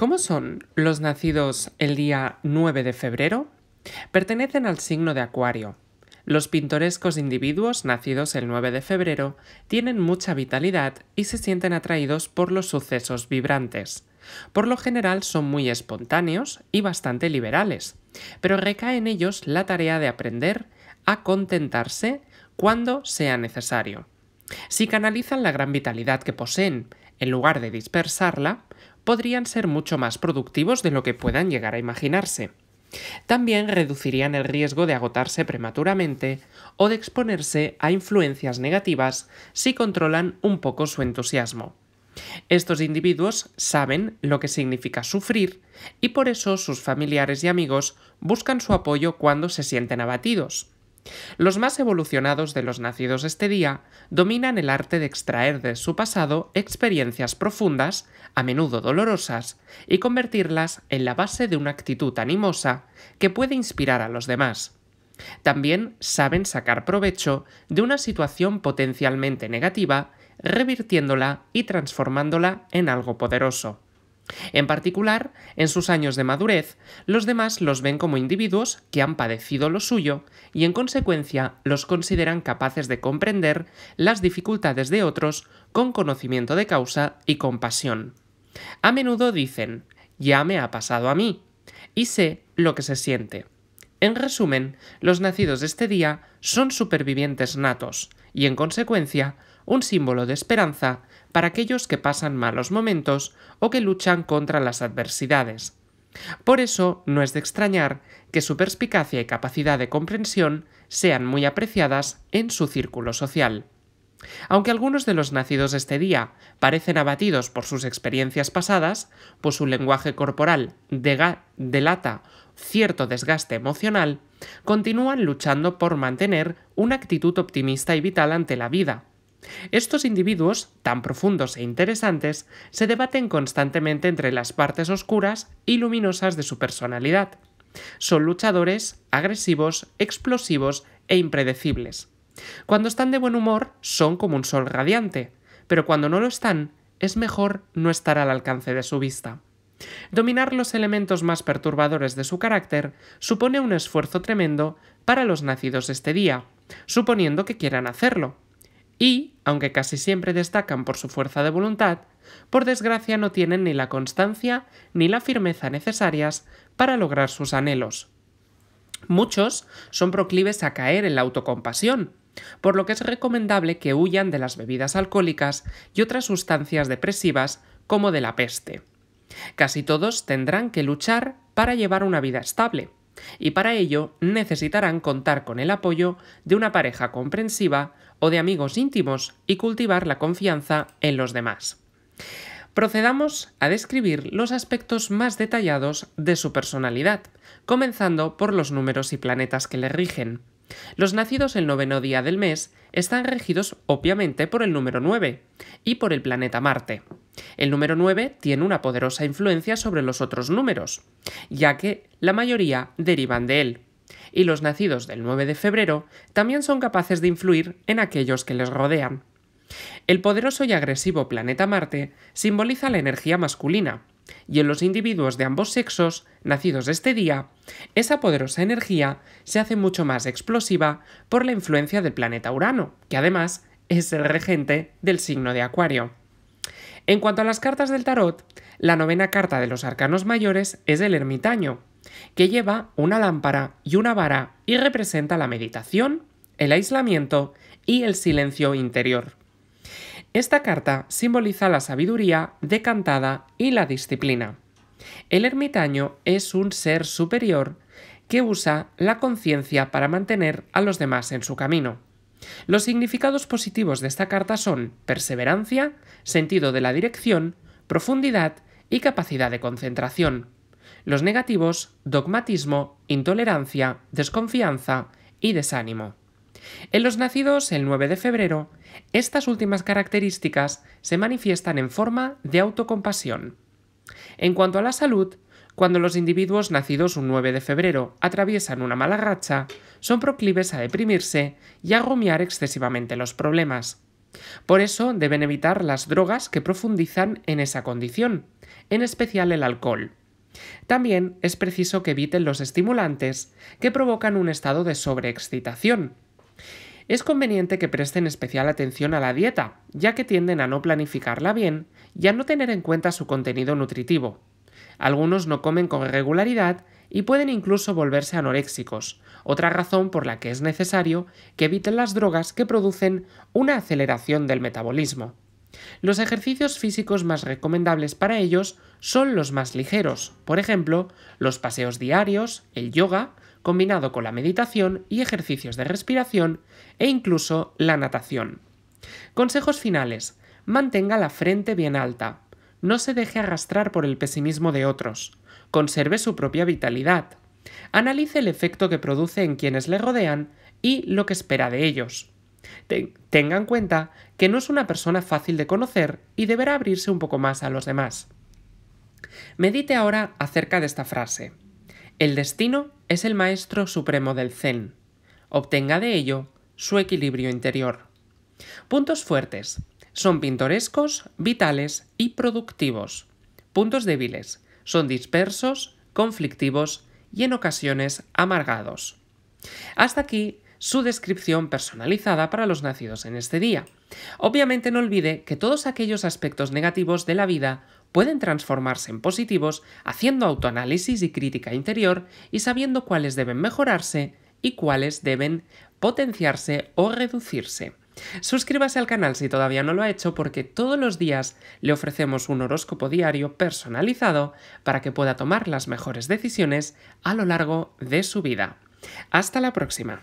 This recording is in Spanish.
¿Cómo son los nacidos el día 9 de febrero? Pertenecen al signo de Acuario. Los pintorescos individuos nacidos el 9 de febrero tienen mucha vitalidad y se sienten atraídos por los sucesos vibrantes. Por lo general son muy espontáneos y bastante liberales, pero recae en ellos la tarea de aprender a contentarse cuando sea necesario. Si canalizan la gran vitalidad que poseen en lugar de dispersarla, podrían ser mucho más productivos de lo que puedan llegar a imaginarse. También reducirían el riesgo de agotarse prematuramente o de exponerse a influencias negativas si controlan un poco su entusiasmo. Estos individuos saben lo que significa sufrir y por eso sus familiares y amigos buscan su apoyo cuando se sienten abatidos. Los más evolucionados de los nacidos este día dominan el arte de extraer de su pasado experiencias profundas, a menudo dolorosas, y convertirlas en la base de una actitud animosa que puede inspirar a los demás. También saben sacar provecho de una situación potencialmente negativa, revirtiéndola y transformándola en algo poderoso. En particular, en sus años de madurez, los demás los ven como individuos que han padecido lo suyo y en consecuencia los consideran capaces de comprender las dificultades de otros con conocimiento de causa y compasión. A menudo dicen, ya me ha pasado a mí, y sé lo que se siente. En resumen, los nacidos de este día son supervivientes natos, y en consecuencia un símbolo de esperanza para aquellos que pasan malos momentos o que luchan contra las adversidades. Por eso no es de extrañar que su perspicacia y capacidad de comprensión sean muy apreciadas en su círculo social. Aunque algunos de los nacidos este día parecen abatidos por sus experiencias pasadas, pues su lenguaje corporal delata cierto desgaste emocional, continúan luchando por mantener una actitud optimista y vital ante la vida, estos individuos, tan profundos e interesantes, se debaten constantemente entre las partes oscuras y luminosas de su personalidad. Son luchadores, agresivos, explosivos e impredecibles. Cuando están de buen humor, son como un sol radiante, pero cuando no lo están, es mejor no estar al alcance de su vista. Dominar los elementos más perturbadores de su carácter supone un esfuerzo tremendo para los nacidos este día, suponiendo que quieran hacerlo, y, aunque casi siempre destacan por su fuerza de voluntad, por desgracia no tienen ni la constancia ni la firmeza necesarias para lograr sus anhelos. Muchos son proclives a caer en la autocompasión, por lo que es recomendable que huyan de las bebidas alcohólicas y otras sustancias depresivas como de la peste. Casi todos tendrán que luchar para llevar una vida estable, y para ello necesitarán contar con el apoyo de una pareja comprensiva o de amigos íntimos y cultivar la confianza en los demás. Procedamos a describir los aspectos más detallados de su personalidad, comenzando por los números y planetas que le rigen. Los nacidos el noveno día del mes están regidos obviamente por el número 9 y por el planeta Marte. El número 9 tiene una poderosa influencia sobre los otros números, ya que la mayoría derivan de él, y los nacidos del 9 de febrero también son capaces de influir en aquellos que les rodean. El poderoso y agresivo planeta Marte simboliza la energía masculina, y en los individuos de ambos sexos, nacidos este día, esa poderosa energía se hace mucho más explosiva por la influencia del planeta Urano, que además es el regente del signo de Acuario. En cuanto a las cartas del tarot, la novena carta de los arcanos mayores es el ermitaño, que lleva una lámpara y una vara y representa la meditación, el aislamiento y el silencio interior. Esta carta simboliza la sabiduría decantada y la disciplina. El ermitaño es un ser superior que usa la conciencia para mantener a los demás en su camino. Los significados positivos de esta carta son perseverancia, sentido de la dirección, profundidad y capacidad de concentración. Los negativos, dogmatismo, intolerancia, desconfianza y desánimo. En los nacidos el 9 de febrero, estas últimas características se manifiestan en forma de autocompasión. En cuanto a la salud, cuando los individuos nacidos un 9 de febrero atraviesan una mala racha, son proclives a deprimirse y a rumiar excesivamente los problemas. Por eso deben evitar las drogas que profundizan en esa condición, en especial el alcohol. También es preciso que eviten los estimulantes que provocan un estado de sobreexcitación. Es conveniente que presten especial atención a la dieta, ya que tienden a no planificarla bien y a no tener en cuenta su contenido nutritivo. Algunos no comen con regularidad y pueden incluso volverse anoréxicos, otra razón por la que es necesario que eviten las drogas que producen una aceleración del metabolismo. Los ejercicios físicos más recomendables para ellos son los más ligeros, por ejemplo, los paseos diarios, el yoga, combinado con la meditación y ejercicios de respiración, e incluso la natación. Consejos finales. Mantenga la frente bien alta. No se deje arrastrar por el pesimismo de otros. Conserve su propia vitalidad. Analice el efecto que produce en quienes le rodean y lo que espera de ellos. tenga en cuenta que no es una persona fácil de conocer y deberá abrirse un poco más a los demás. Medite ahora acerca de esta frase. El destino es el maestro supremo del Zen. Obtenga de ello su equilibrio interior. Puntos fuertes. Son pintorescos, vitales y productivos. Puntos débiles. Son dispersos, conflictivos y en ocasiones amargados. Hasta aquí su descripción personalizada para los nacidos en este día. Obviamente no olvide que todos aquellos aspectos negativos de la vida pueden transformarse en positivos haciendo autoanálisis y crítica interior y sabiendo cuáles deben mejorarse y cuáles deben potenciarse o reducirse. Suscríbase al canal si todavía no lo ha hecho porque todos los días le ofrecemos un horóscopo diario personalizado para que pueda tomar las mejores decisiones a lo largo de su vida. Hasta la próxima.